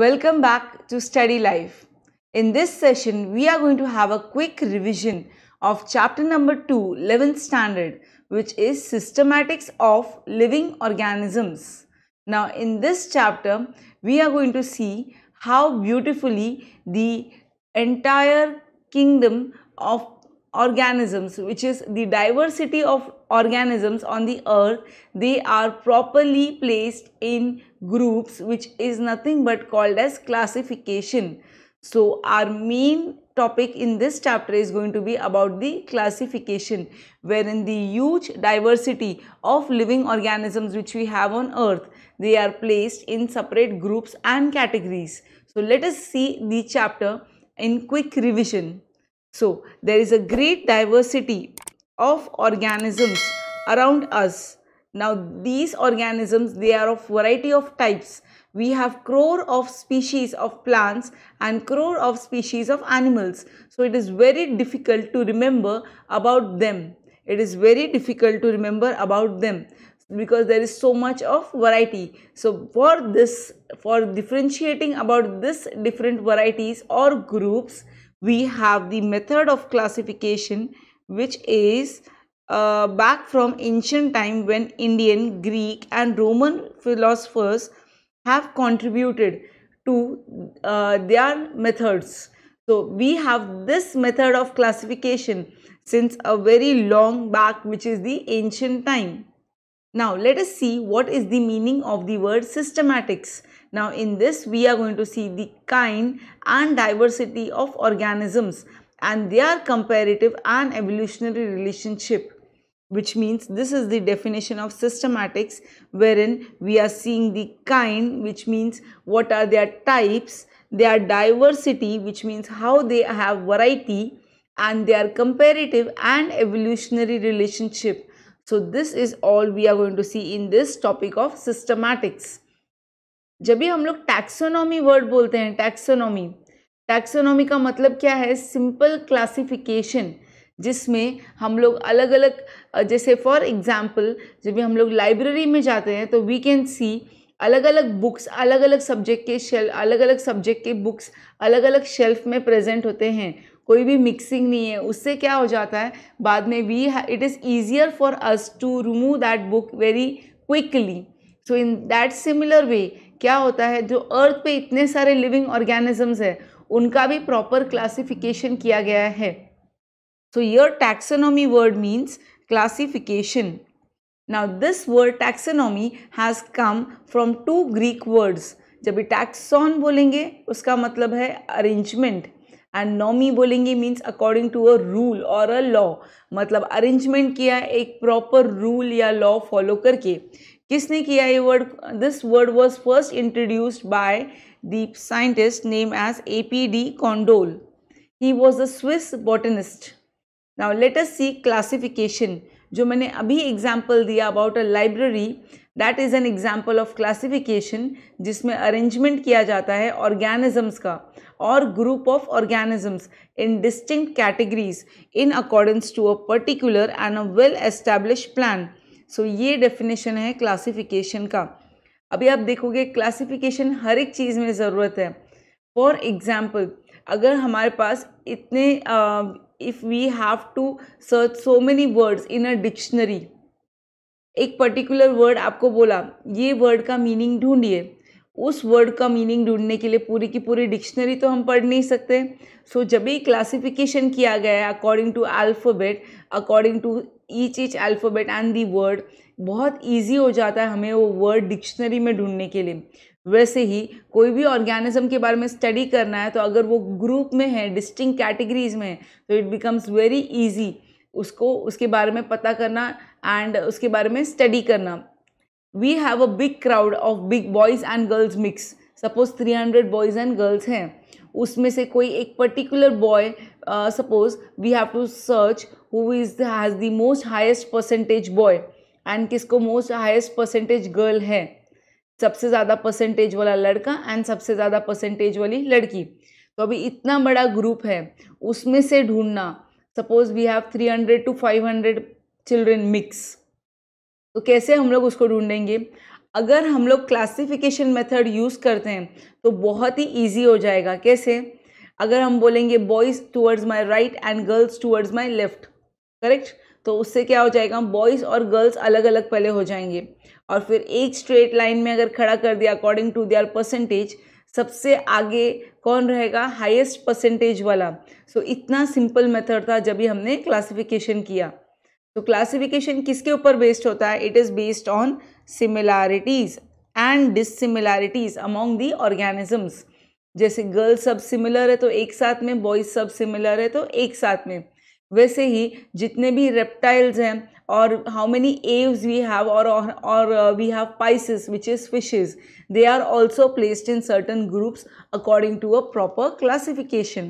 Welcome back to Study Life. In this session, we are going to have a quick revision of chapter number 2, 11th standard, which is Systematics of Living Organisms. Now, in this chapter, we are going to see how beautifully the entire kingdom of organisms, which is the diversity of organisms on the earth they are properly placed in groups which is nothing but called as classification so our main topic in this chapter is going to be about the classification wherein the huge diversity of living organisms which we have on earth they are placed in separate groups and categories so let us see the chapter in quick revision so there is a great diversity of organisms around us. Now these organisms, they are of variety of types. We have crore of species of plants and crore of species of animals. So it is very difficult to remember about them. It is very difficult to remember about them because there is so much of variety. So for this, for differentiating about this different varieties or groups, we have the method of classification which is uh, back from ancient time when Indian, Greek and Roman philosophers have contributed to uh, their methods. So we have this method of classification since a very long back which is the ancient time. Now let us see what is the meaning of the word systematics. Now in this we are going to see the kind and diversity of organisms and their comparative and evolutionary relationship which means this is the definition of systematics wherein we are seeing the kind which means what are their types their diversity which means how they have variety and their comparative and evolutionary relationship so this is all we are going to see in this topic of systematics जब भी हम लोग taxonomy word बोलते हैं taxonomy taxonomy का मतलब क्या है सिंपल क्लासिफिकेशन जिसमें हम लोग अलग अलग जैसे फॉर एग्ज़ाम्पल जब हम लोग लाइब्रेरी में जाते हैं तो वी कैन सी अलग अलग बुक्स अलग अलग सब्जेक्ट के शेल अलग अलग सब्जेक्ट के बुक्स अलग अलग शेल्फ में प्रेजेंट होते हैं कोई भी मिक्सिंग नहीं है उससे क्या हो जाता है बाद में we it is easier for us to remove that book very quickly so in that similar way क्या होता है जो अर्थ पे इतने सारे लिविंग ऑर्गेनिजम्स है उनका भी प्रॉपर क्लासिफिकेशन किया गया है so your taxonomy word means classification now this word taxonomy has come from two Greek words जब भी टैक्सॉन बोलेंगे उसका मतलब है अरेंजमेंट एंड नॉमी बोलेंगे means according to a rule और अ लॉ मतलब अरेंजमेंट किया एक प्रॉपर रूल या लॉ फॉलो करके किसने किया ये word this word was first introduced by the scientist named as APD Condol. He was a Swiss botanist. Now let us see classification. जो मैंने अभी एग्जाम्पल दिया about a library that is an example of classification जिसमें arrangement किया जाता है organisms का और group of organisms in distinct categories in accordance to a particular and a well establish plan so ये डेफिनेशन है क्लासिफिकेशन का अभी आप देखोगे क्लासिफिकेशन हर एक चीज़ में ज़रूरत है फॉर एग्ज़ाम्पल अगर हमारे पास इतने if we have to search so many words in a dictionary एक पर्टिकुलर वर्ड आपको बोला ये वर्ड का मीनिंग ढूंढिए उस वर्ड का मीनिंग ढूंढने के लिए पूरी की पूरी डिक्शनरी तो हम पढ़ नहीं सकते सो जब भी क्लासिफिकेशन किया गया है according to alphabet according to each each alphabet and the word बहुत ईजी हो जाता है हमें वो वर्ड डिक्शनरी में ढूंढने के लिए वैसे ही कोई भी ऑर्गेनिज्म के बारे में स्टडी करना है तो अगर वो ग्रुप में है डिस्टिंग कैटेगरीज में है तो इट बिकम्स वेरी ईजी उसको उसके बारे में पता करना एंड उसके बारे में स्टडी करना we have a big crowd of big boys and girls mix suppose three hundred boys and girls हैं उसमें से कोई एक particular boy suppose we have to search who is has the most highest percentage boy and किसको most highest percentage girl है सबसे ज़्यादा percentage वाला लड़का एंड सबसे ज़्यादा परसेंटेज वाली लड़की तो अभी इतना बड़ा ग्रुप है उसमें से ढूंढना suppose we have three hundred to five hundred children mix तो कैसे हम लोग उसको ढूंढेंगे अगर हम लोग क्लासिफिकेशन मेथड यूज़ करते हैं तो बहुत ही ईजी हो जाएगा कैसे अगर हम बोलेंगे boys towards my right and girls towards my left correct तो उससे क्या हो जाएगा बॉयज़ और गर्ल्स अलग अलग पहले हो जाएंगे और फिर एक स्ट्रेट लाइन में अगर खड़ा कर दिया अकॉर्डिंग टू दियर परसेंटेज सबसे आगे कौन रहेगा हाईएस्ट परसेंटेज वाला सो so, इतना सिंपल मेथड था जब भी हमने क्लासिफिकेशन किया तो क्लासिफिकेशन किसके ऊपर बेस्ड होता है it is based on similarities and dissimilarities among the organisms जैसे गर्ल्स सब सिमिलर है तो एक साथ में बॉयज सब सिमिलर है तो एक साथ में वैसे ही जितने भी रेप्टाइल्स हैं और how many aves we have और और we have pisces which is fishes they are also placed in certain groups according to a proper classification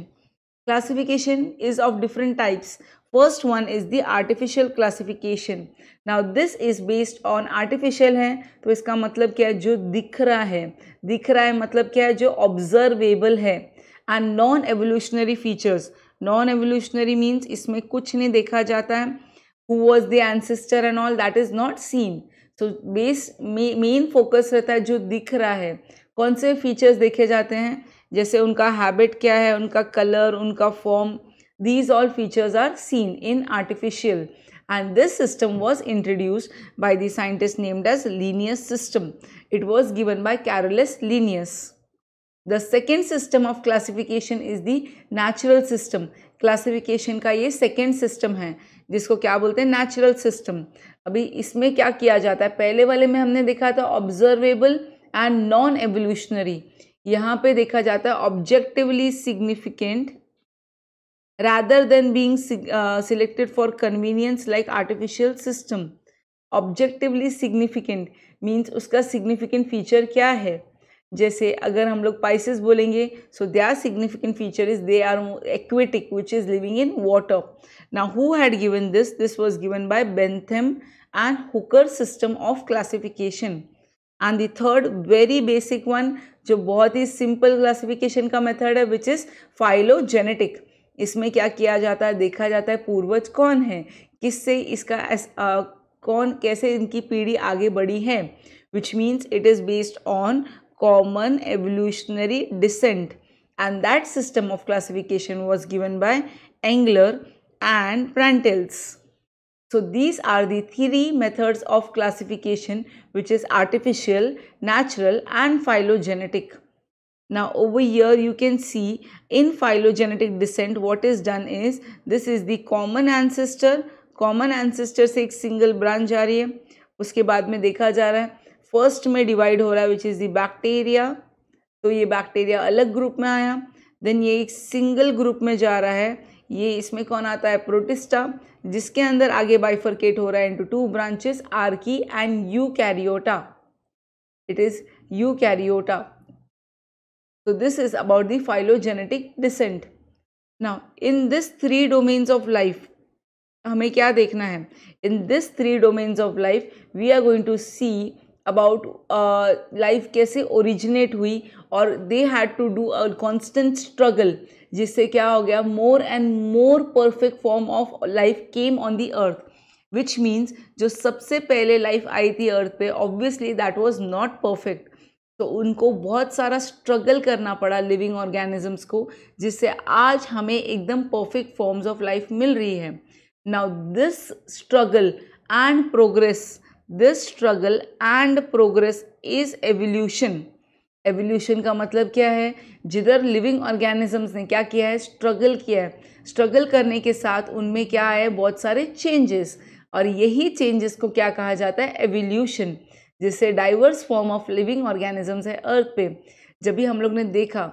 classification is of different types first one is the artificial classification now this is based on artificial है तो इसका मतलब क्या है जो दिख रहा है दिख रहा है मतलब क्या है जो ऑब्जर्वेबल है and non evolutionary features non evolutionary means इसमें कुछ नहीं देखा जाता है who was the ancestor and all that is not seen so base main focus रहता है जो दिख रहा है कौन से फीचर्स देखे जाते हैं जैसे उनका हैबिट क्या है उनका कलर उनका form These all features are seen in artificial and this system was introduced by the scientist named as Linnaeus system. It was given by Carolus Linnaeus. The second system of classification is the natural system. Classification का ये second system है जिसको क्या बोलते हैं natural system अभी इसमें क्या किया जाता है पहले वाले में हमने देखा था ऑब्जर्वेबल एंड नॉन एवोल्यूशनरी यहाँ पे देखा जाता है objectively significant rather than being uh, selected for convenience like artificial system objectively significant means उसका significant feature क्या है जैसे अगर हम लोग पाइसिस बोलेंगे so they are significant feature is they are aquatic which is living in water ना who had given this this was given by Bentham and Hooker system of classification and the third very basic one जो बहुत ही simple classification का method है which is phylogenetic इसमें क्या किया जाता है देखा जाता है पूर्वज कौन है किससे इसका एस, आ, कौन कैसे इनकी पीढ़ी आगे बढ़ी है which means it is based on common evolutionary descent and that system of classification was given by Engler and Prantl's so these are the three methods of classification which is artificial natural and phylogenetic Now over here you can see in phylogenetic descent what is done is this is the common ancestor common ancestor से एक single branch जा रही है उसके बाद में देखा जा रहा है फर्स्ट में डिवाइड हो रहा है विच इज़ दी बैक्टीरिया तो ये बैक्टीरिया अलग ग्रुप में आया देन ये एक सिंगल ग्रुप में जा रहा है ये इसमें कौन आता है प्रोटिस्टा जिसके अंदर आगे बाइफर्केट हो रहा है into two branches archaea and eukaryota it is eukaryota So this is about the phylogenetic descent. Now in this three domains of life, हमें क्या देखना है in this three domains of life we are going to see about life कैसे originate हुई और they had to do a constant struggle जिससे क्या हो गया more and more perfect form of life came on the earth which means जो सबसे पहले लाइफ आई थी अर्थ पे obviously that was not perfect तो उनको बहुत सारा स्ट्रगल करना पड़ा लिविंग ऑर्गेनिजम्स को जिससे आज हमें एकदम परफेक्ट फॉर्म्स ऑफ लाइफ मिल रही है now this struggle and progress this struggle and progress is evolution evolution का मतलब क्या है जिधर लिविंग ऑर्गेनिजम्स ने क्या किया है स्ट्रगल किया है स्ट्रगल करने के साथ उनमें क्या है बहुत सारे चेंजेस और यही चेंजेस को क्या कहा जाता है एवोल्यूशन जिससे diverse form of living organisms है अर्थ पे जब भी हम लोग ने देखा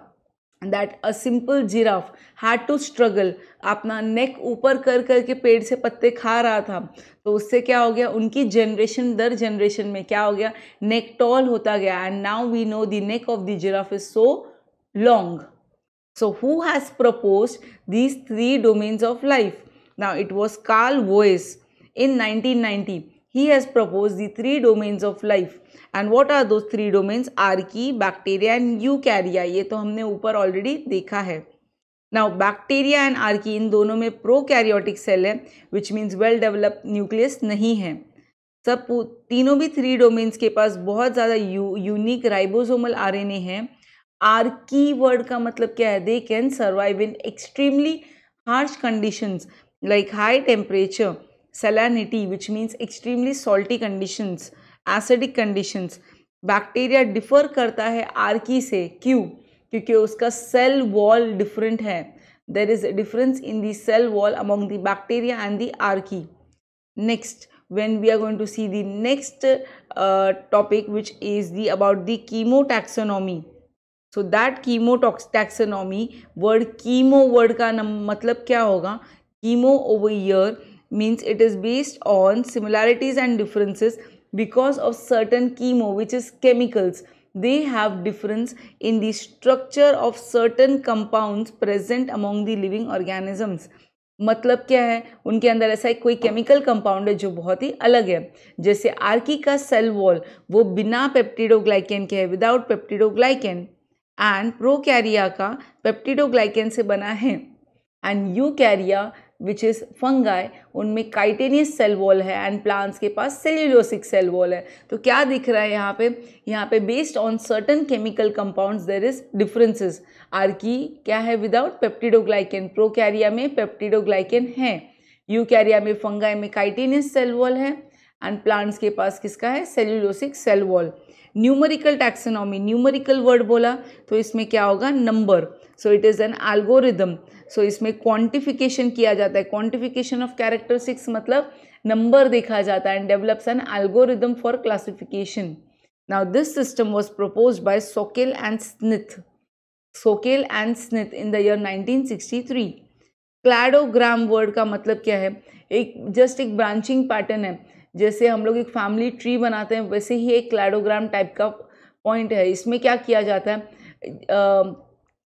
that a simple giraffe had to struggle अपना नेक ऊपर कर कर के पेड़ से पत्ते खा रहा था तो उससे क्या हो गया उनकी जनरेशन दर जनरेशन में क्या हो गया नेक टॉल होता गया and now we know the neck of the giraffe is so long so who has propose these three domains of life now it was Carl Woese in nineteen ninety he has proposed the three domains of life and what are those three domains archaea bacteria and eukarya ye to humne upar already dekha hai now bacteria and archaea in dono mein prokaryotic cell hai which means well developed nucleus nahi hai sab तीनों bhi three domains ke paas bahut zyada unique ribosomal rna hai archaea word ka matlab kya hai they can survive in extremely harsh conditions like high temperature salinity which means extremely salty conditions acidic conditions bacteria differ karta hai है se kyun kyunki uska cell wall different hai there is a difference in the cell wall among the bacteria and the archaea next when we are going to see the next uh, topic which is the about the chemo taxonomy so that chemo taxonomy word chemo word ka matlab kya hoga chemo over here means it is based on similarities and differences because of certain chemo which is chemicals they have difference in the structure of certain compounds present among the living organisms मतलब क्या है उनके अंदर ऐसा एक कोई chemical compound है जो बहुत ही अलग है जैसे आर्की का सेल वॉल वो बिना पेप्टिडोग्लाइकेन के है विदाउट पेप्टिडोग्लाइकेन एंड प्रोकैरिया का पेप्टिडोग्लाइकेन से बना है and eukarya which is fungi उनमें काइटेनियस सेल वॉल है एंड प्लांट्स के पास सेल्यूलोसिक सेल वॉल है तो क्या दिख रहा है यहाँ पे यहाँ पे based on certain chemical compounds there is differences are की क्या है विदाउट पेप्टिडोग्लाइकेन प्रोकैरिया में पेप्टिडोग्लाइकेन है यू कैरिया में फंगाई में काइटेनियस सेल वॉल है एंड प्लांट्स के पास किसका है cellulosic cell wall numerical taxonomy numerical word बोला तो इसमें क्या होगा number so it is an algorithm so so, इसमें क्वांटिफिकेशन किया जाता है क्वांटिफिकेशन ऑफ कैरेक्टर सिक्स मतलब नंबर देखा जाता है and develops an algorithm for classification now this system was propose by Sokal and Sneath Sokal and Sneath in the year nineteen cladogram word का मतलब क्या है एक जस्ट एक ब्रांचिंग पैटर्न है जैसे हम लोग एक फैमिली ट्री बनाते हैं वैसे ही एक क्लैडोग्राम टाइप का पॉइंट है इसमें क्या किया जाता है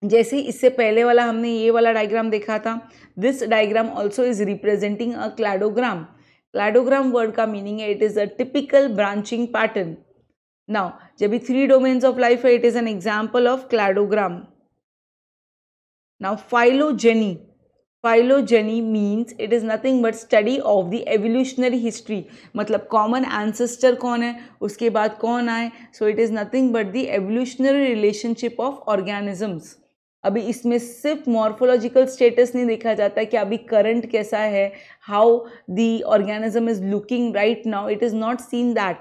जैसे इससे पहले वाला हमने ये वाला डायग्राम देखा था this diagram also is representing a cladogram cladogram word का मीनिंग है it is a typical branching pattern now जब थ्री डोमेन्स ऑफ लाइफ है it is an example of cladogram now phylogeny phylogeny means it is nothing but study of the evolutionary history मतलब common ancestor कौन है उसके बाद कौन आए so it is nothing but the evolutionary relationship of organisms अभी इसमें सिर्फ मॉर्फोलॉजिकल स्टेटस नहीं देखा जाता कि अभी करंट कैसा है how the organism is looking right now it is not seen that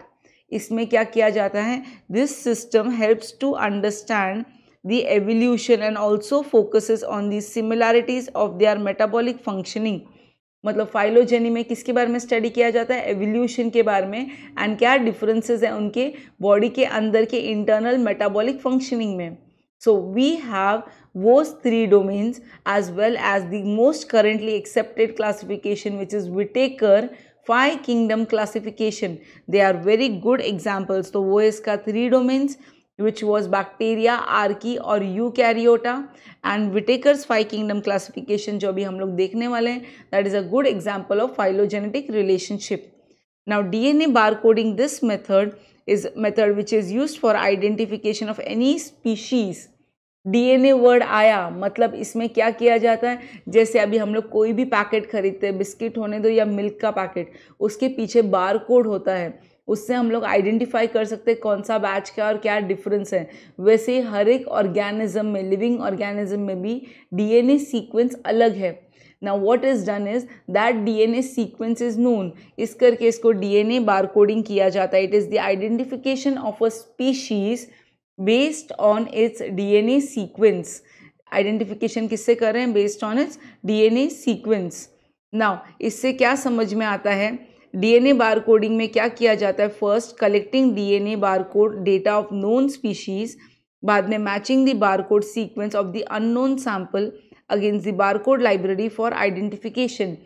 इसमें क्या किया जाता है this system helps to understand evolution and also also on the similarities of they are metabolic functioning मतलब फाइलोजेनी में किसके बारे में स्टडी किया जाता है एवोल्यूशन के बारे में एंड क्या डिफरेंसेस हैं उनके बॉडी के अंदर के इंटरनल मेटाबॉलिक फंक्शनिंग में so we have those three domains as well as the most currently accepted classification which is Whitaker five kingdom classification. They are very good examples. So, वो three domains which was bacteria, archaea or eukaryota and Whitaker's five kingdom classification which we हम लोग that is a good example of phylogenetic relationship. Now DNA barcoding this method is method which is used for identification of any species DNA word आया मतलब इसमें क्या किया जाता है जैसे अभी हम लोग कोई भी पैकेट खरीदते हैं बिस्किट होने दो या मिल्क का पैकेट उसके पीछे बार कोड होता है उससे हम लोग आइडेंटिफाई कर सकते हैं कौन सा बैच का और क्या डिफरेंस है वैसे ही हर एक ऑर्गेनिज्म में लिविंग ऑर्गेनिज्म में भी डीएनए सीक्वेंस अलग है ना what is done is that D N A sequence is known इस करके इसको D N A barcoding किया जाता है it is the identification of a species based on its DNA sequence identification किससे कर रहे हैं based on its DNA sequence now इससे क्या समझ में आता है डीएनए बार कोडिंग में क्या किया जाता है first collecting DNA barcode data of known species बाद में matching the barcode sequence of the unknown sample against the barcode library for identification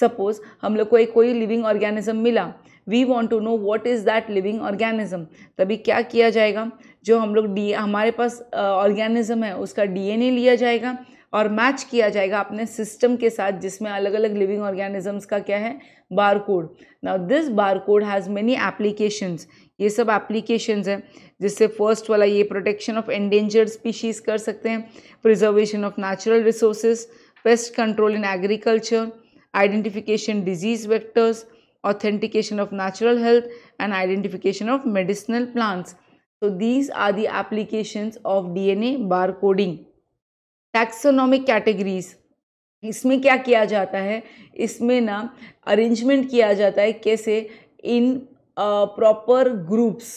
suppose हम लोग को एक कोई लिविंग ऑर्गेनिज्म मिला we want to know what is that living organism तभी क्या किया जाएगा जो हम लोग डी हमारे पास ऑर्गेनिज्म है उसका डीएनए लिया जाएगा और मैच किया जाएगा अपने सिस्टम के साथ जिसमें अलग अलग लिविंग ऑर्गेनिजम्स का क्या है barcode now this barcode has many applications ये सब एप्लीकेशंस हैं जिससे फर्स्ट वाला ये प्रोटेक्शन ऑफ एंडेंजर्ड स्पीशीज़ कर सकते हैं preservation of natural resources pest control in agriculture identification disease vectors authentication of natural health and identification of medicinal plants So these are the applications of DNA barcoding. Taxonomic categories. इसमें क्या किया जाता है इसमें ना अरेंजमेंट किया जाता है कैसे इन प्रॉपर ग्रुप्स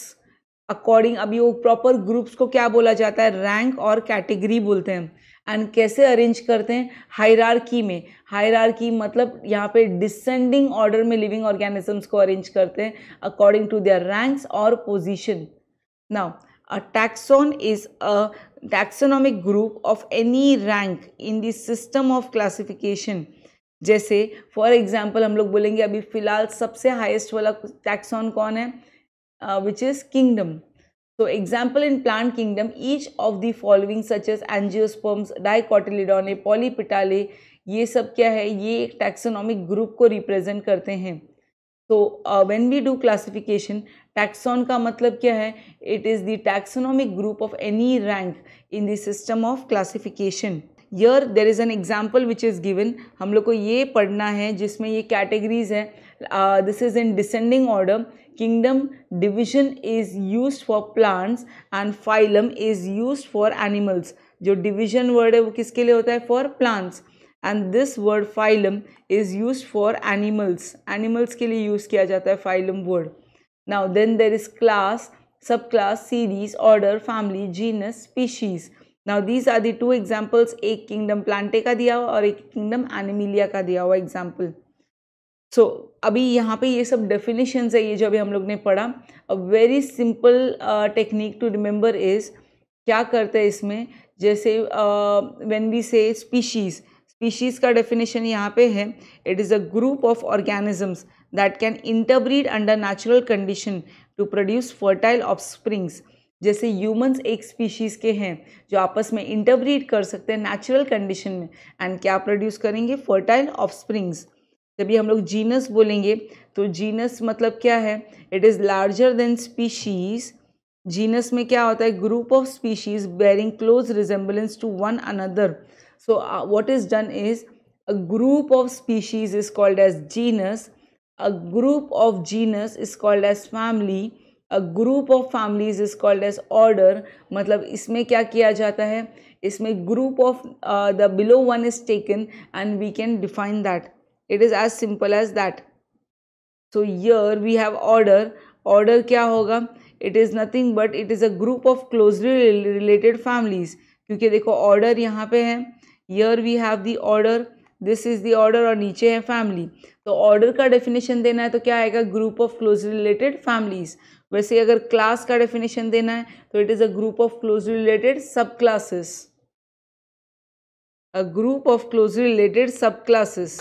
अकॉर्डिंग अभी वो प्रॉपर ग्रुप्स को क्या बोला जाता है रैंक और कैटेगरी बोलते हैं एंड कैसे अरेंज करते हैं हायरार्की में हायरार्की मतलब यहाँ पे डिसेंडिंग ऑर्डर में लिविंग ऑर्गेनिजम्स को अरेंज करते हैं अकॉर्डिंग टू देयर रैंक्स और position now a taxon is a taxonomic group of any rank in the system of classification जैसे फॉर एग्जाम्पल हम लोग बोलेंगे अभी फिलहाल सबसे हाइस्ट वाला टैक्सॉन कौन है विच इज़ किंगडम तो example in plant kingdom each of the following such as angiosperms dicotyledonae polypetalae ये सब क्या है ये एक टैक्सोनॉमिक ग्रुप को रिप्रेजेंट करते हैं तो when we do classification taxon का मतलब क्या है it is the taxonomic group of any rank in the system of classification here there is an example which is given हम लोग को ये पढ़ना है जिसमें ये कैटेगरीज है this is in descending order kingdom division is use for plants and phylum is use for animals जो डिविजन वर्ड है वो किसके लिए होता है for plants and this word phylum is use for animals animals के लिए यूज़ किया जाता है phylum word Now then there is class, subclass, series, order, family, genus, species. Now these are the two examples एक kingdom plantae का दिया हुआ और एक किंगडम एनिमिलिया का दिया हुआ एग्जाम्पल सो so, अभी यहाँ पे ये सब डेफिनेशन है ये जो अभी हम लोग ने पढ़ा a very simple technique to remember is क्या करते हैं इसमें जैसे when we say species species का डेफिनेशन यहाँ पे है it is a group of organisms can interbreed under natural condition to produce fertile offsprings जैसे ह्यूमंस एक स्पीशीज़ के हैं जो आपस में इंटरब्रीड कर सकते हैं नेचुरल कंडीशन में एंड क्या प्रोड्यूस करेंगे फर्टाइल स्प्रिंग्स जब ये हम लोग जीनस बोलेंगे तो जीनस मतलब क्या है it is larger than species genus में क्या होता है group of species bearing close resemblance to one another so what is done is a group of species is called as genus a group of genus is called as family a group of families is called as order मतलब इसमें क्या किया जाता है इसमें group of the below one is taken and we can define that it is as simple as that so here we have order order क्या होगा it is nothing but it is a group of closely related families क्योंकि देखो order यहाँ पे है here we have the order this is the order और नीचे है फैमिली तो ऑर्डर का डेफिनेशन देना है तो क्या आएगा group of close related families वैसे अगर क्लास का डेफिनेशन देना है तो it is a group of close related subclasses a group of close related subclasses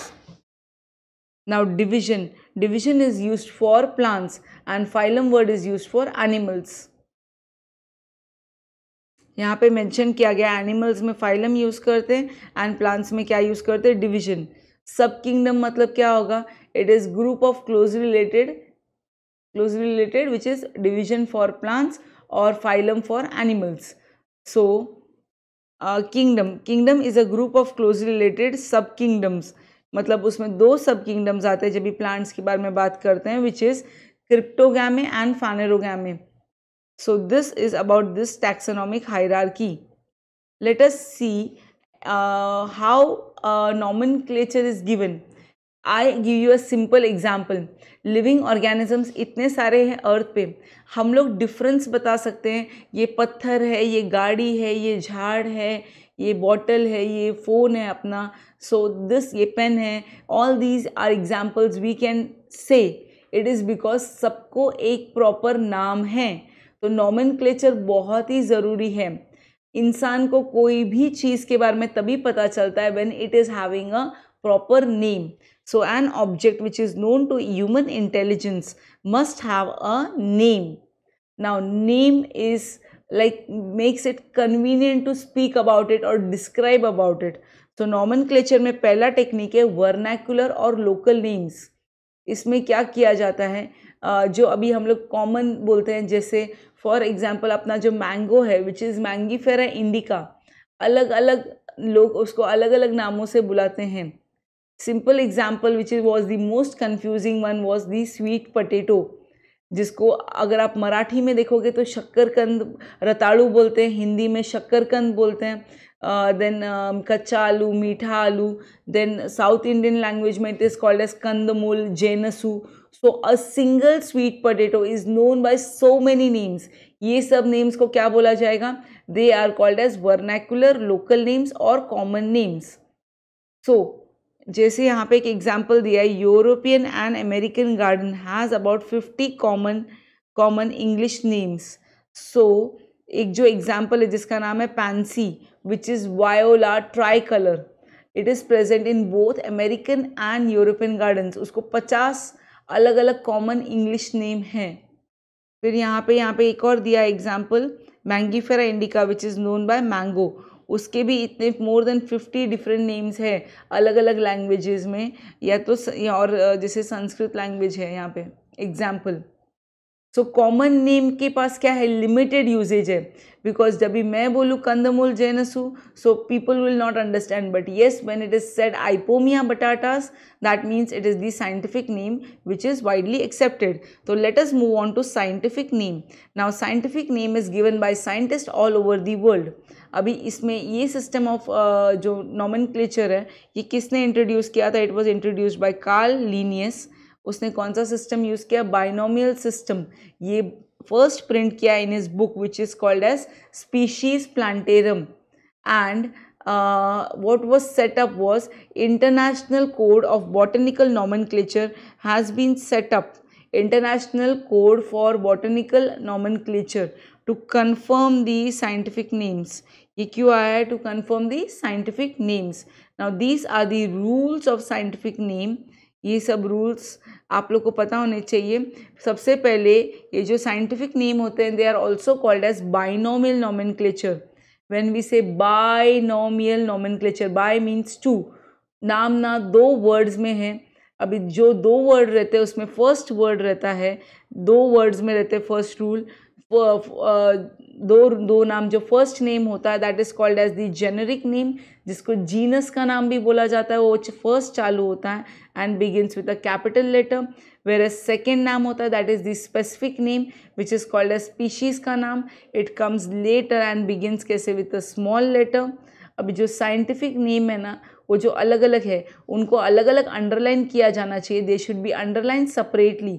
now division division is use for plants and phylum word is use for animals यहाँ पे mention किया गया animals में phylum use करते हैं and plants में क्या use करते हैं डिविजन सब किंगडम मतलब क्या होगा it is group of close related close related which is division for plants और phylum for animals so kingdom kingdom is a group of close related subkingdoms मतलब उसमें दो सब किंगडम्स आते हैं जब भी प्लांट्स के बारे में बात करते हैं which is cryptogamae and phanerogamae So this is about this taxonomic hierarchy. Let us see uh, how uh, nomenclature is given. I give you a simple example living organisms इतने सारे हैं अर्थ पे हम लोग डिफरेंस बता सकते हैं ये पत्थर है ये गाड़ी है ये झाड़ है ये बॉटल है ये फ़ोन है अपना सो दिस ये पेन है all these are examples we can say it is because सबको एक प्रॉपर नाम है तो नॉमन बहुत ही ज़रूरी है इंसान को कोई भी चीज़ के बारे में तभी पता चलता है when it is having a proper name so an object which is known to human intelligence must have a name now name is like makes it convenient to speak about it और describe about it तो नॉमन clutcher में पहला technique है vernacular और local names इसमें क्या किया जाता है जो अभी हम लोग कॉमन बोलते हैं जैसे फॉर एग्ज़ाम्पल अपना जो मैंगो है which is Mangifera indica अलग अलग लोग उसको अलग अलग नामों से बुलाते हैं simple example which is was the most confusing one was the sweet potato जिसको अगर आप मराठी में देखोगे तो शक्करकंद रताड़ू बोलते हैं हिंदी में शक्करकंद बोलते हैं देन uh, uh, कच्चा आलू मीठा आलू देन साउथ इंडियन लैंग्वेज में इट इज़ कॉल्ड एज कंदमूल जेनसू so a single sweet potato is known by so many names ये सब नेम्स को क्या बोला जाएगा they are called as vernacular local names और कॉमन नेम्स सो जैसे यहाँ पे एक एग्जाम्पल दिया है European and American garden has about fifty common common English names so एक जो एग्जाम्पल है जिसका नाम है pansy which is viola tricolor it is present in both American and European gardens उसको पचास अलग अलग कॉमन इंग्लिश नेम हैं फिर यहाँ पे यहाँ पे एक और दिया example Mangifera indica which is known by mango उसके भी इतने more than fifty different names हैं अलग अलग लैंग्वेजेस में या तो या और जैसे संस्कृत लैंग्वेज है यहाँ पे एग्जाम्पल सो कॉमन नेम के पास क्या है लिमिटेड यूजेज है बिकॉज जब भी मैं बोलूँ कंदमूल जेनसु so people will not understand but yes when it is said Ipomoea batatas that means it is the scientific name which is widely accepted तो let us move on to scientific name now scientific name is given by scientist all over the world अभी इसमें ये system of uh, जो नॉमन है ये किसने introduce किया था it was introduced by Carl Linnaeus उसने कौन सा सिस्टम यूज़ किया बाइनोमियल सिस्टम ये फर्स्ट प्रिंट किया in his book which is called as species plantarum and what was set up was international code of botanical nomenclature has been set up international code for botanical nomenclature to confirm the scientific names ये क्यों आया है to confirm the scientific names now these are the rules of scientific name ये सब rules आप लोग को पता होने चाहिए सबसे पहले ये जो साइंटिफिक नेम होते हैं they are also called as binomial when we say say nomenclature bi means two नाम ना दो वर्ड्स में है अभी जो दो वर्ड रहते हैं उसमें फर्स्ट वर्ड रहता है दो वर्ड्स में रहते हैं फर्स्ट रूल दो दो नाम जो फर्स्ट नेम होता है that is called as the generic name जिसको जीनस का नाम भी बोला जाता है वो फर्स्ट चालू होता है and begins with a capital letter whereas second naam hota that is the specific name which is called as species ka naam it comes later and begins kaise with a small letter अभी जो scientific name है ना वो जो अलग अलग है उनको अलग अलग अंडरलाइन किया जाना चाहिए they should be underlined separately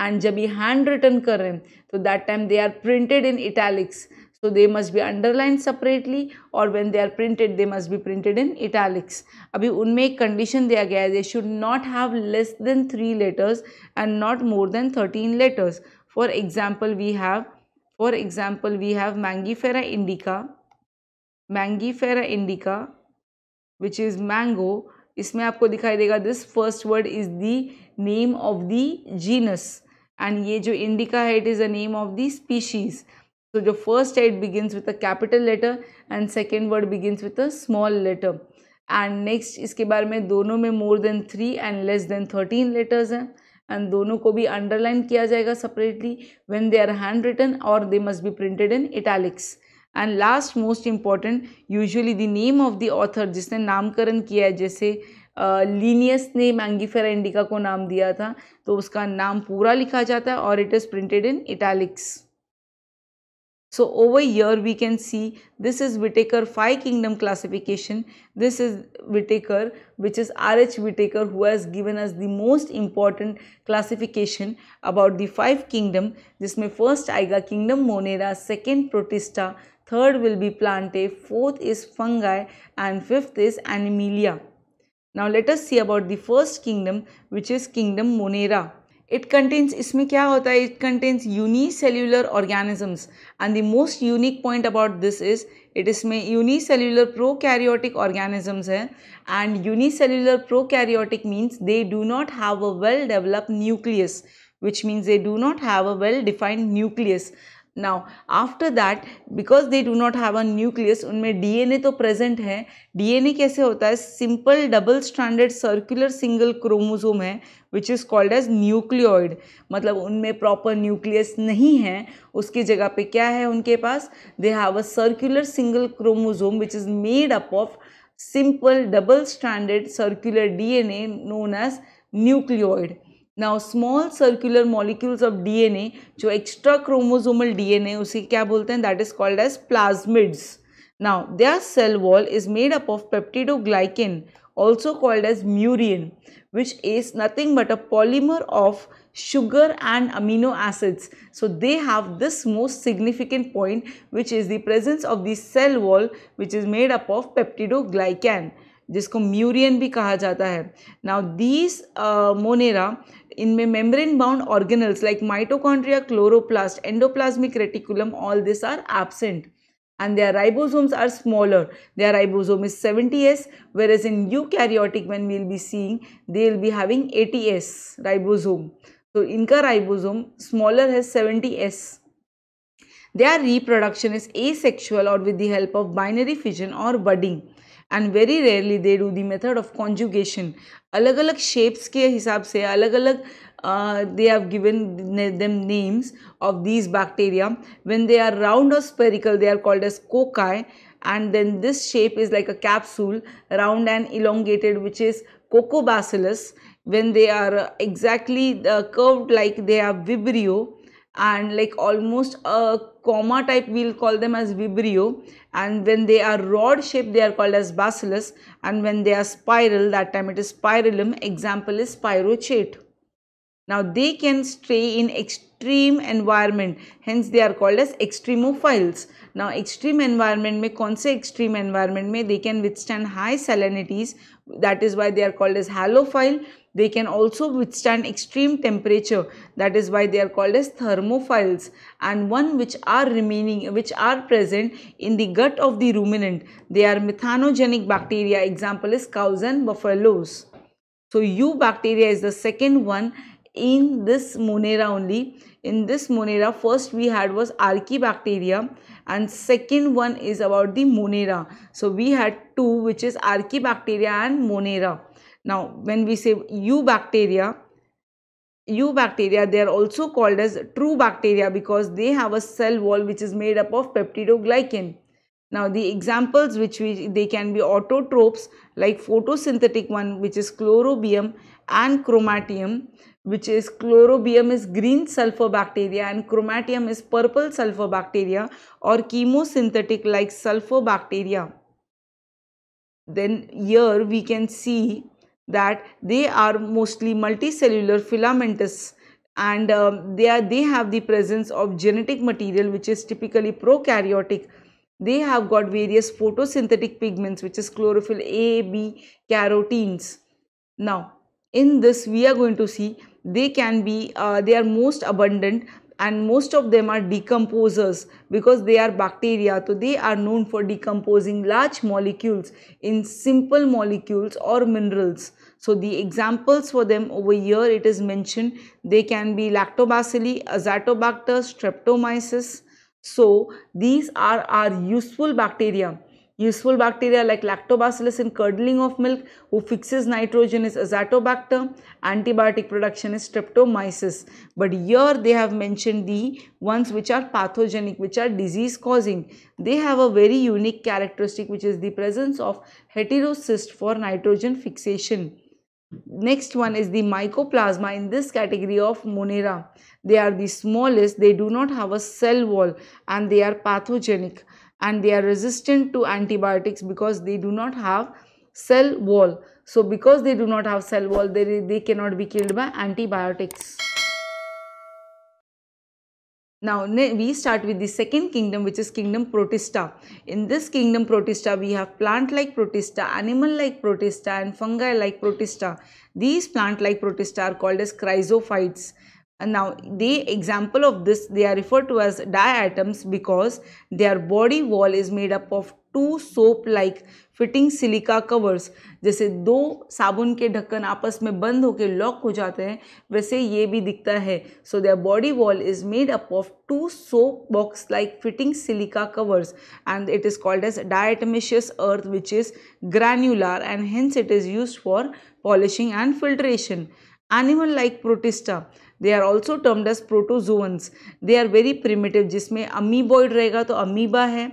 and जब ये हैंड रिटर्न कर रहे हैं तो that time they are printed in italics So they must be underlined separately or when they are printed, they must be printed in italics. Abhi unme ek condition diya gaya they should not have less than 3 letters and not more than 13 letters. For example, we have, for example, we have Mangifera indica, Mangifera indica, which is mango. इसमें आपको दिखाई देगा This first word is the name of the genus, and ये जो indica है it is the name of the species. So जो first एड begins with a capital letter and second word begins with a small letter and next इसके बारे में दोनों में more than three and less than thirteen letters हैं and दोनों को भी अंडरलाइन किया जाएगा separately when they are handwritten और they must be printed in italics and last most important usually the name of the author जिसने नामकरण किया है जैसे लीनियस ने मैंगीफेरा इंडिका को नाम दिया था तो उसका नाम पूरा लिखा जाता है और it is printed in italics So over here we can see this is Whitaker 5 kingdom classification. This is Whitaker which is RH Whitaker who has given us the most important classification about the 5 kingdom. This may first आएगा kingdom Monera, second Protista, third will be Plantae, fourth is Fungi and fifth is Animalia. Now let us see about the first kingdom which is kingdom Monera. It contains इसमें क्या होता है it contains unicellular organisms and the most unique point about this is it इसमें prokaryotic organisms हैं and prokaryotic means they do not have a well developed nucleus which means they do not have a well defined nucleus now after that because they do not have a nucleus उनमें DNA तो present है DNA कैसे होता है simple double standard circular single chromosome है which is called as nucleoid मतलब उनमें proper nucleus नहीं है उसकी जगह पे क्या है उनके पास they have a circular single chromosome which is made up of simple double standard circular DNA known as nucleoid Now, small circular molecules of DNA, which are extra chromosomal DNA, usi kya bolte hai, that is called as plasmids. Now, their cell wall is made up of peptidoglycan, also called as murine, which is nothing but a polymer of sugar and amino acids. So, they have this most significant point, which is the presence of the cell wall, which is made up of peptidoglycan, jisko murine bhi kaha jata hai. Now, these uh, monera, इनमें membrane bound organelles like mitochondria, chloroplast, endoplasmic reticulum, all these are absent. And their ribosomes are smaller. Their ribosome is 70S, whereas in eukaryotic, when we will be seeing, they will be having 80S ribosome. So, inka ribosome smaller has 70S. Their reproduction is asexual or with the help of binary fission or budding and very rarely they do the method of conjugation. Alag alag shapes ke hisab se, alag alag uh, they have given them names of these bacteria. When they are round or spherical, they are called as cocci and then this shape is like a capsule, round and elongated which is cocobacillus. When they are exactly uh, curved like they are vibrio, and like almost a comma type we'll call them as vibrio and when they are rod shaped they are called as bacillus and when they are spiral that time it is spirillum example is spirochete now they can stay in extreme environment hence they are called as extremophiles now extreme environment may kaun se extreme environment may they can withstand high salinities that is why they are called as halophile they can also withstand extreme temperature. That is why they are called as thermophiles. And one which are remaining, which are present in the gut of the ruminant. They are methanogenic bacteria. Example is cows and buffaloes. So U bacteria is the second one in this monera only. In this monera, first we had was archibacteria and second one is about the monera. So we had two which is archibacteria and monera. Now, when we say eubacteria, eubacteria, they are also called as true bacteria because they have a cell wall which is made up of peptidoglycan. Now, the examples which we, they can be autotrophs like photosynthetic one which is chlorobium and chromatium which is chlorobium is green sulfur bacteria and chromatium is purple sulfur bacteria or chemosynthetic like sulfur bacteria. Then here we can see that they are mostly multicellular filamentous and um, they, are, they have the presence of genetic material which is typically prokaryotic. They have got various photosynthetic pigments which is chlorophyll A, B, carotenes. Now in this we are going to see they can be uh, they are most abundant and most of them are decomposers because they are bacteria so they are known for decomposing large molecules in simple molecules or minerals so the examples for them over here it is mentioned they can be lactobacilli azotobacter streptomyces so these are our useful bacteria Useful bacteria like lactobacillus in curdling of milk who fixes nitrogen is azotobacter. Antibiotic production is streptomyces. But here they have mentioned the ones which are pathogenic, which are disease causing. They have a very unique characteristic which is the presence of heterocyst for nitrogen fixation. Next one is the mycoplasma in this category of Monera. They are the smallest, they do not have a cell wall and they are pathogenic and they are resistant to antibiotics because they do not have cell wall. So because they do not have cell wall, they, they cannot be killed by antibiotics. Now we start with the second kingdom which is kingdom protista. In this kingdom protista we have plant like protista, animal like protista and fungi like protista. These plant like protista are called as chrysophytes. And now the example of this they are referred to as diatoms because their body wall is made up of two soap like fitting silica covers जैसे दो साबुन के ढक्कन आपस में बंद होकर lock हो जाते हैं वैसे ये भी दिखता है so their body wall is made up of two soap box like fitting silica covers and it is called as diatomaceous earth which is granular and hence it is use for polishing and filtration animal like Protista they are also termed as protozoans they are very primitive जिसमें amoeboid रहेगा तो amoeba है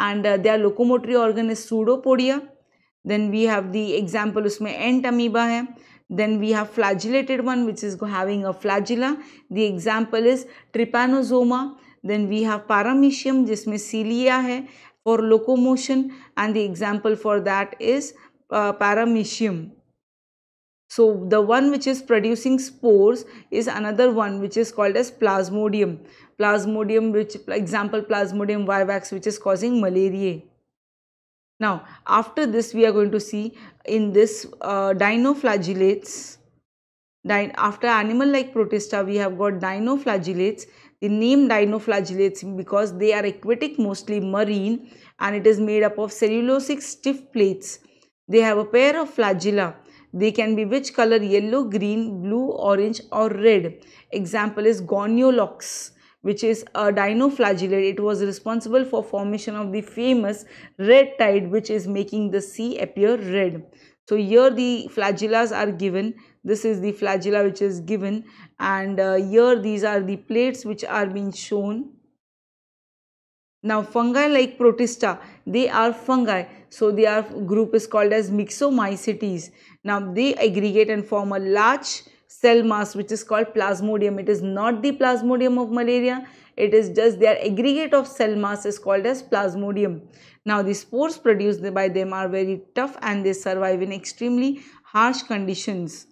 and they are locomotory organ is pseudopodia then we have the example उसमें एंट Entamoeba है then we have flagellated one which is having a flagella the example is Trypanosoma then we have Paramecium जिसमें cilia है for locomotion and the example for that is Paramecium So the one which is producing spores is another one which is called as plasmodium. Plasmodium which example plasmodium vivax which is causing malaria. Now after this we are going to see in this uh, dinoflagellates after animal like protista we have got dinoflagellates the name dinoflagellates because they are aquatic mostly marine and it is made up of cellulosic stiff plates they have a pair of flagella they can be which color? Yellow, green, blue, orange or red. Example is goniolox which is a dinoflagellate. It was responsible for formation of the famous red tide which is making the sea appear red. So here the flagellas are given. This is the flagella which is given and uh, here these are the plates which are being shown. Now fungi like protista, they are fungi. So their group is called as mixomycetes. Now they aggregate and form a large cell mass which is called plasmodium. It is not the plasmodium of malaria. It is just their aggregate of cell mass is called as plasmodium. Now the spores produced by them are very tough and they survive in extremely harsh conditions.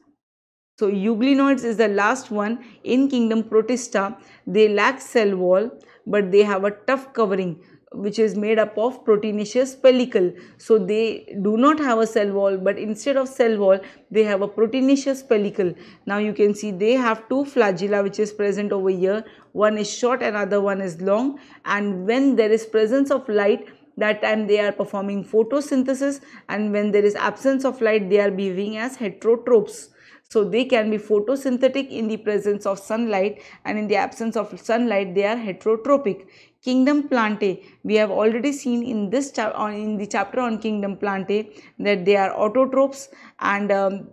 So euglenoids is the last one in kingdom protista. They lack cell wall but they have a tough covering which is made up of proteinaceous pellicle. So they do not have a cell wall but instead of cell wall they have a proteinaceous pellicle. Now you can see they have two flagella which is present over here. One is short another one is long and when there is presence of light that time they are performing photosynthesis and when there is absence of light they are behaving as heterotrophs. So they can be photosynthetic in the presence of sunlight and in the absence of sunlight they are heterotropic. Kingdom Plantae. We have already seen in this in the chapter on Kingdom Plantae that they are autotrophs and um,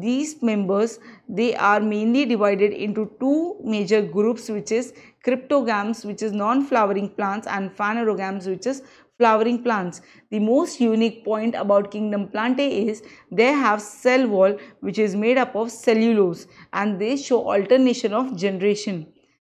these members they are mainly divided into two major groups which is cryptogams which is non-flowering plants and phanerogams which is flowering plants. The most unique point about kingdom plantae is they have cell wall which is made up of cellulose and they show alternation of generation.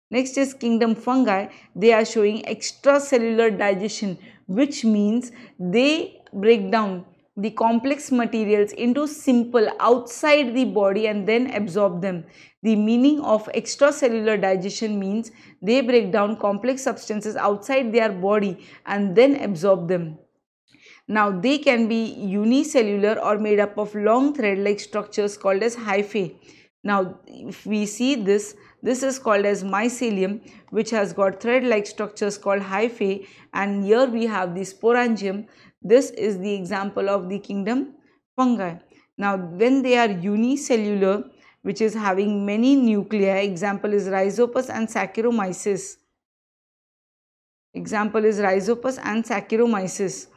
Next is kingdom fungi. They are showing extracellular digestion which means they break down the complex materials into simple outside the body and then absorb them. The meaning of extracellular digestion means they break down complex substances outside their body and then absorb them. Now they can be unicellular or made up of long thread like structures called as hyphae. Now if we see this this is called as mycelium which has got thread-like structures called hyphae and here we have the sporangium. This is the example of the kingdom fungi. Now when they are unicellular which is having many nuclei, example is rhizopus and saccharomyces. Example is rhizopus and saccharomyces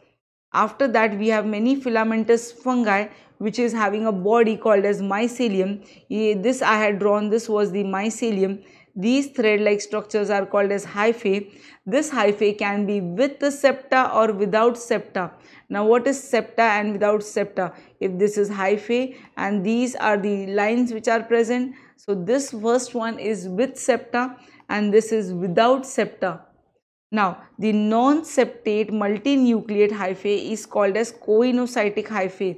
after that, we have many filamentous fungi which is having a body called as mycelium. This I had drawn, this was the mycelium. These thread-like structures are called as hyphae. This hyphae can be with the septa or without septa. Now what is septa and without septa? If this is hyphae and these are the lines which are present. So this first one is with septa and this is without septa. Now, the non-septate multinucleate hyphae is called as coinocytic hyphae.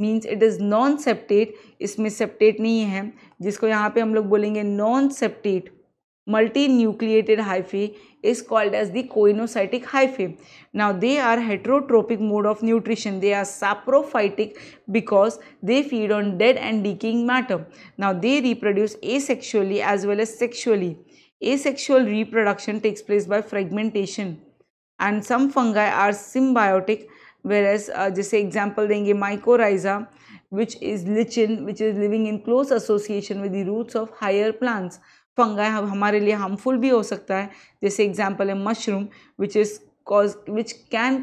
Means it is non septate इसमें septate नहीं है जिसको यहाँ पे हम लोग बोलेंगे non septate multinucleated hyphae is called as the coenocytic hyphae now they are heterotrophic mode of nutrition they are saprophytic because they feed on dead and decaying matter now they reproduce asexually as well as sexually Asexual reproduction takes place by fragmentation and some fungi are symbiotic whereas uh, जैसे example देंगे mycorrhiza which is lichen which is living in close association with the roots of higher plants fungi हम हमारे लिए harmful भी हो सकता है जैसे एग्जाम्पल है mushroom which is cause which can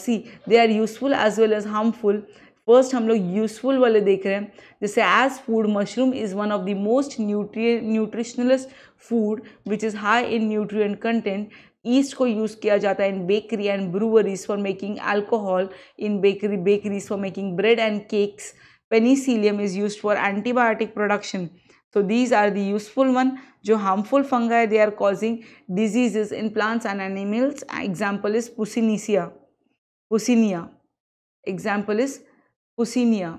see they are useful as well as harmful first हम लोग यूजफुल वाले देख रहे हैं जैसे as food mushroom is one of the most nutri nutritionalist food which is high in nutrient content yeast को use किया जाता है in bakery and breweries for making alcohol in bakery bakeries for making bread and cakes Penicillium is use for antibiotic production so these are the useful one जो fungi है they are causing diseases in plants and animals example is pussinia Puccinia example is Husinia.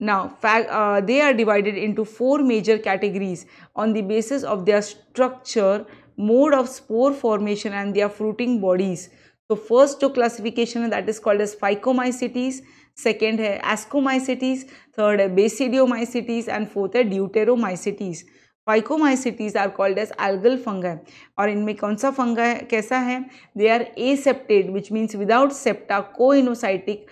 Now, uh, they are divided into four major categories on the basis of their structure, mode of spore formation and their fruiting bodies. तो first जो classification है that is called as Phycomycetes second है Ascomycetes third है Basidiomycetes and fourth है Deuteromycetes Phycomycetes are called as algal fungi और इनमें कौन सा फंगा है कैसा है they are aseptate which means without septa coenocytic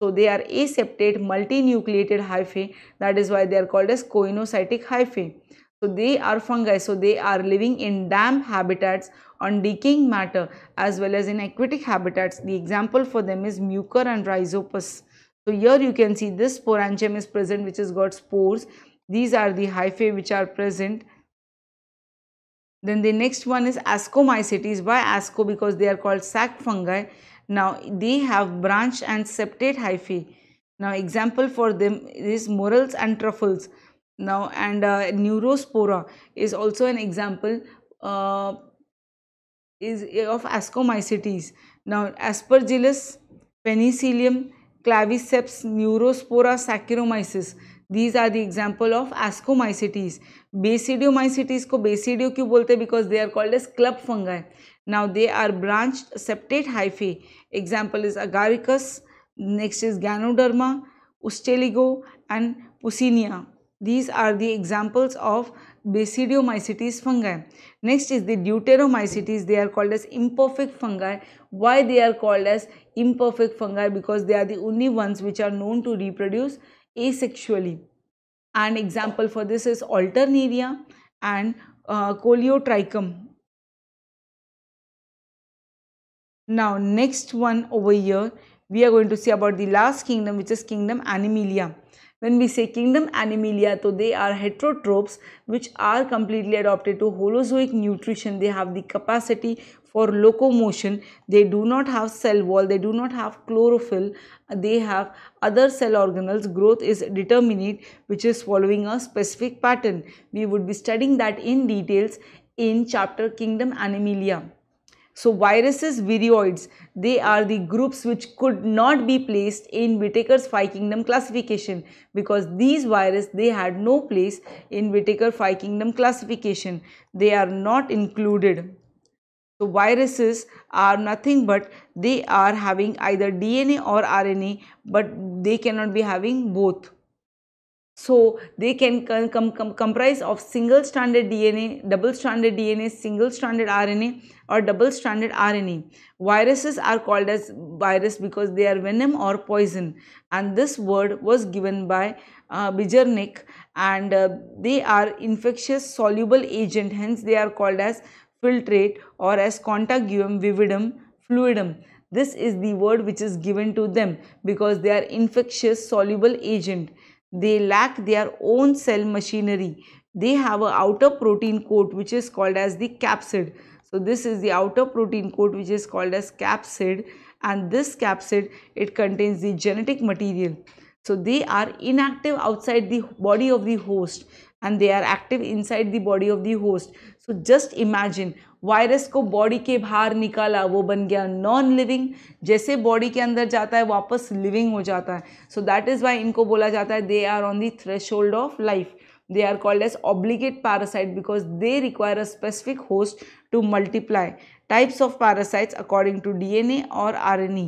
So they are aseptate multinucleated hyphae that is why they are called as coenocytic hyphae. So they are fungi so they are living in damp habitats on decaying matter as well as in aquatic habitats. The example for them is mucor and rhizopus. So here you can see this sporangium is present which has got spores. These are the hyphae which are present. Then the next one is ascomycetes. Why asco? Because they are called sac fungi now they have branched and septate hyphae. Now example for them is morels and truffles. Now and uh, neurospora is also an example uh, is of ascomycetes. Now aspergillus, penicillium, claviceps, neurospora, saccharomyces. These are the example of ascomycetes. Basidiomycetes. को basidio क्यों बोलते हैं because they are called now they are branched septate hyphae. Example is agaricus, next is Ganoderma, Usteligo and Pucinia. These are the examples of Basidiomycetes fungi. Next is the Deuteromycetes. They are called as imperfect fungi. Why they are called as imperfect fungi? Because they are the only ones which are known to reproduce asexually. An example for this is Alternaria and uh, Now next one over here we are going to see about the last kingdom which is kingdom Animalia. When we say kingdom Animalia, so they are heterotrophs, which are completely adapted to holozoic nutrition. They have the capacity for locomotion. They do not have cell wall. They do not have chlorophyll. They have other cell organelles. Growth is determinate which is following a specific pattern. We would be studying that in details in chapter kingdom Animalia. So viruses viroids, they are the groups which could not be placed in Whitaker's five kingdom classification because these viruses, they had no place in Whitaker five kingdom classification. They are not included. So viruses are nothing but they are having either DNA or RNA but they cannot be having both. So they can com com comprise of single stranded DNA, double stranded DNA, single stranded RNA or double stranded RNA. Viruses are called as virus because they are venom or poison and this word was given by uh, Bijernik and uh, they are infectious soluble agent hence they are called as filtrate or as contagium vividum fluidum. This is the word which is given to them because they are infectious soluble agent they lack their own cell machinery. They have an outer protein coat which is called as the capsid. So this is the outer protein coat which is called as capsid and this capsid it contains the genetic material. So they are inactive outside the body of the host and they are active inside the body of the host so just imagine virus को body के बाहर निकाला वो बन गया non-living. जैसे body के अंदर जाता है वापस living हो जाता है So that is why why इनको बोला जाता है they are on the threshold of they are called as obligate parasite because they require a specific host to multiply types of parasites according to dna or rna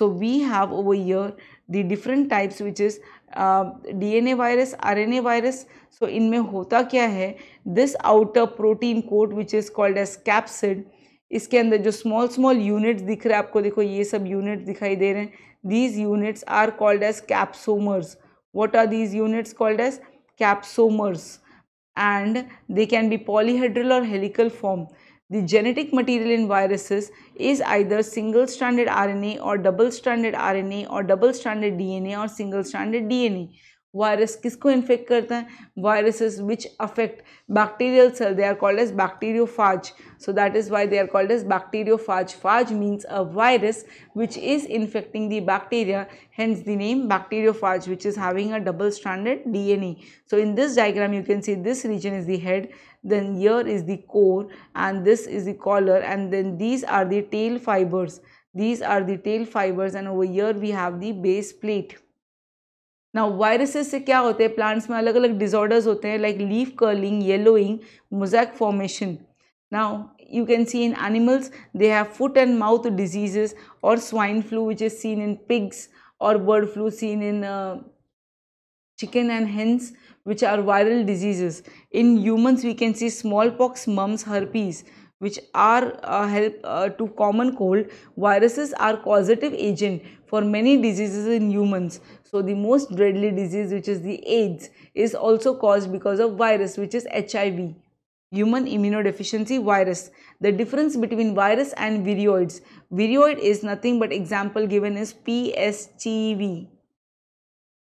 so we have over here the different types which is uh, dna virus rna virus so so, इनमें होता क्या है this outer protein coat which is called as capsid इसके अंदर जो small small units दिख रहे हैं आपको देखो ये सब यूनिट दिखाई दे रहे हैं these units are called as capsomeres what are these units called as capsomeres and they can be polyhedral और helical form the genetic material in viruses is either single standard R N A और double standard R N A और double standard D N A और single standard D N A virus किसको infect करते हैं viruses which affect bacterial cell they are called as so that is why they are called as bacteriophage phage means a virus which is infecting the bacteria hence the name bacteriophage which is having a double stranded dna so in this diagram you can see this region is the head then here is the core and this is the collar and then these are the tail fibers these are the tail fibers and over here we have the base plate ना viruses से क्या होते हैं plants में अलग अलग disorders होते हैं like leaf curling yellowing mosaic formation ना you can see in animals they have foot and mouth diseases और swine flu which is seen in pigs और bird flu seen in chicken and hens which are viral diseases in humans we can see smallpox mumps herpes which are help to common cold viruses are positive agent for many diseases in humans. So the most deadly disease which is the AIDS is also caused because of virus which is HIV human immunodeficiency virus. The difference between virus and viroids. Viroid is nothing but example given is PSTV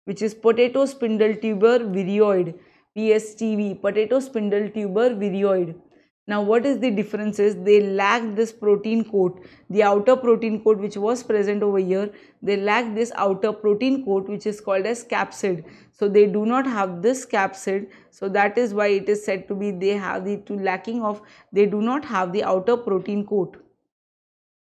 which is potato spindle tuber viroid. PSTV potato spindle tuber viroid. Now what is the difference is they lack this protein coat, the outer protein coat which was present over here, they lack this outer protein coat which is called as capsid. So they do not have this capsid, so that is why it is said to be they have the two lacking of, they do not have the outer protein coat.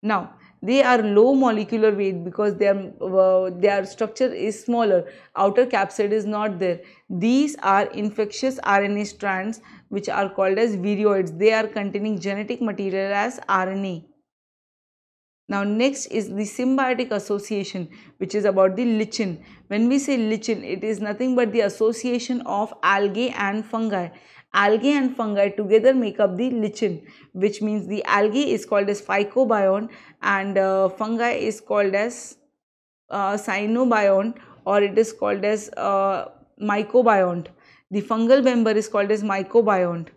Now they are low molecular weight because their uh, their structure is smaller outer capsid is not there these are infectious rna strands which are called as viroids. They are containing genetic material as RNA. Now next is the symbiotic association which is about the lichen. When we say lichen it is nothing but the association of algae and fungi. Algae and fungi together make up the lichen which means the algae is called as phycobiont and uh, fungi is called as uh, cyanobiont or it is called as uh, mycobiont. The fungal member is called as mycobiont.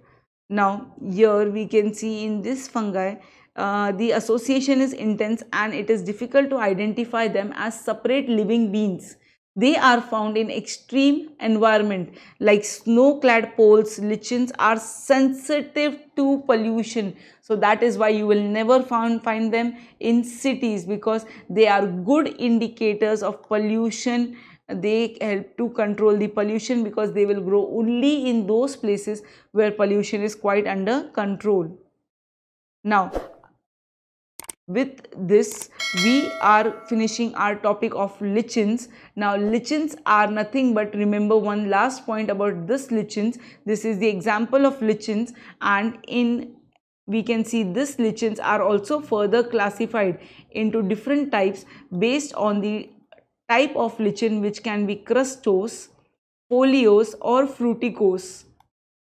Now here we can see in this fungi uh, the association is intense and it is difficult to identify them as separate living beings. They are found in extreme environment like snow-clad poles, lichens are sensitive to pollution. So that is why you will never found, find them in cities because they are good indicators of pollution they help to control the pollution because they will grow only in those places where pollution is quite under control. Now, with this we are finishing our topic of lichens now lichens are nothing but remember one last point about this lichens this is the example of lichens and in we can see this lichens are also further classified into different types based on the type of lichen which can be crustose, foliose or fruticose.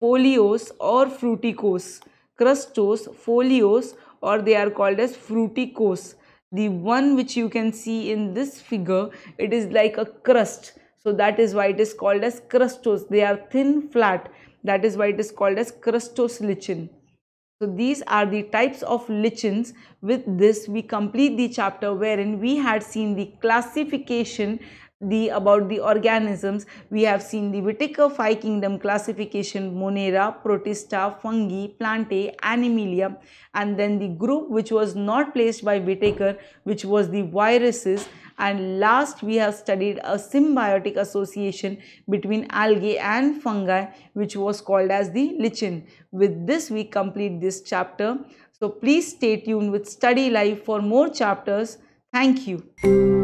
Foliose or fruticose. Crustose, foliose or they are called as fruticose. The one which you can see in this figure, it is like a crust. So that is why it is called as crustose. They are thin flat. That is why it is called as crustose lichen. So these are the types of lichens. With this we complete the chapter wherein we had seen the classification the about the organisms we have seen the Whitaker five kingdom classification Monera, Protista, Fungi, Plantae, Animalia and then the group which was not placed by Whitaker which was the viruses and last we have studied a symbiotic association between algae and fungi which was called as the lichen. With this we complete this chapter. So please stay tuned with Study Life for more chapters. Thank you.